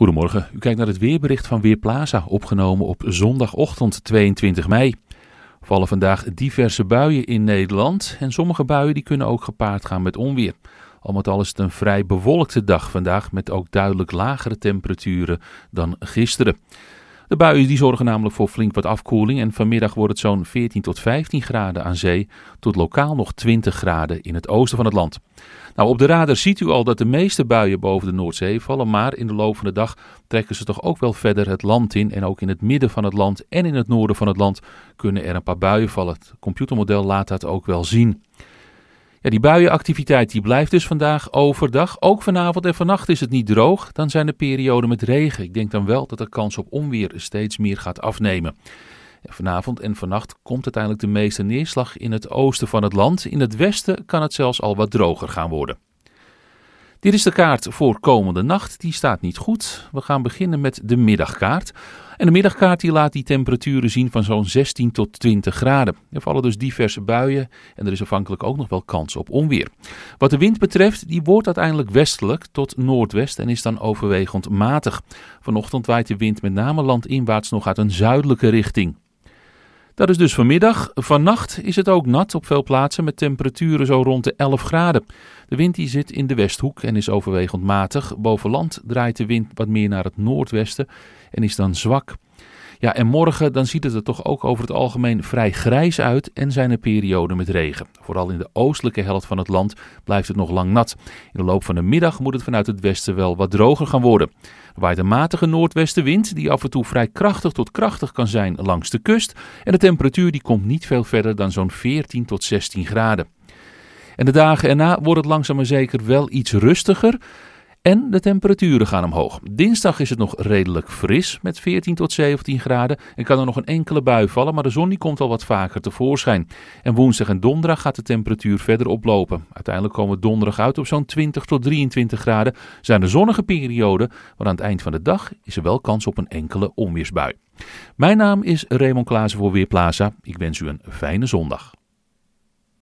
Goedemorgen, u kijkt naar het weerbericht van Weerplaza, opgenomen op zondagochtend 22 mei. Vallen vandaag diverse buien in Nederland en sommige buien die kunnen ook gepaard gaan met onweer. Al met al is het een vrij bewolkte dag vandaag met ook duidelijk lagere temperaturen dan gisteren. De buien die zorgen namelijk voor flink wat afkoeling en vanmiddag wordt het zo'n 14 tot 15 graden aan zee, tot lokaal nog 20 graden in het oosten van het land. Nou, op de radar ziet u al dat de meeste buien boven de Noordzee vallen, maar in de loop van de dag trekken ze toch ook wel verder het land in en ook in het midden van het land en in het noorden van het land kunnen er een paar buien vallen. Het computermodel laat dat ook wel zien. Ja, die buienactiviteit die blijft dus vandaag overdag. Ook vanavond en vannacht is het niet droog. Dan zijn er perioden met regen. Ik denk dan wel dat de kans op onweer steeds meer gaat afnemen. Vanavond en vannacht komt uiteindelijk de meeste neerslag in het oosten van het land. In het westen kan het zelfs al wat droger gaan worden. Dit is de kaart voor komende nacht. Die staat niet goed. We gaan beginnen met de middagkaart. En de middagkaart die laat die temperaturen zien van zo'n 16 tot 20 graden. Er vallen dus diverse buien en er is afhankelijk ook nog wel kans op onweer. Wat de wind betreft, die wordt uiteindelijk westelijk tot noordwest en is dan overwegend matig. Vanochtend waait de wind met name landinwaarts nog uit een zuidelijke richting. Dat is dus vanmiddag. Vannacht is het ook nat op veel plaatsen met temperaturen zo rond de 11 graden. De wind die zit in de westhoek en is overwegend matig. Boven land draait de wind wat meer naar het noordwesten en is dan zwak. Ja, en morgen dan ziet het er toch ook over het algemeen vrij grijs uit en zijn er perioden met regen. Vooral in de oostelijke helft van het land blijft het nog lang nat. In de loop van de middag moet het vanuit het westen wel wat droger gaan worden. Er waait een matige noordwestenwind die af en toe vrij krachtig tot krachtig kan zijn langs de kust. En de temperatuur die komt niet veel verder dan zo'n 14 tot 16 graden. En de dagen erna wordt het langzaam maar zeker wel iets rustiger. En de temperaturen gaan omhoog. Dinsdag is het nog redelijk fris met 14 tot 17 graden. En kan er nog een enkele bui vallen, maar de zon die komt al wat vaker tevoorschijn. En woensdag en donderdag gaat de temperatuur verder oplopen. Uiteindelijk komen we donderdag uit op zo'n 20 tot 23 graden. Zijn er zonnige perioden, maar aan het eind van de dag is er wel kans op een enkele onweersbui. Mijn naam is Raymond Klaassen voor Weerplaza. Ik wens u een fijne zondag.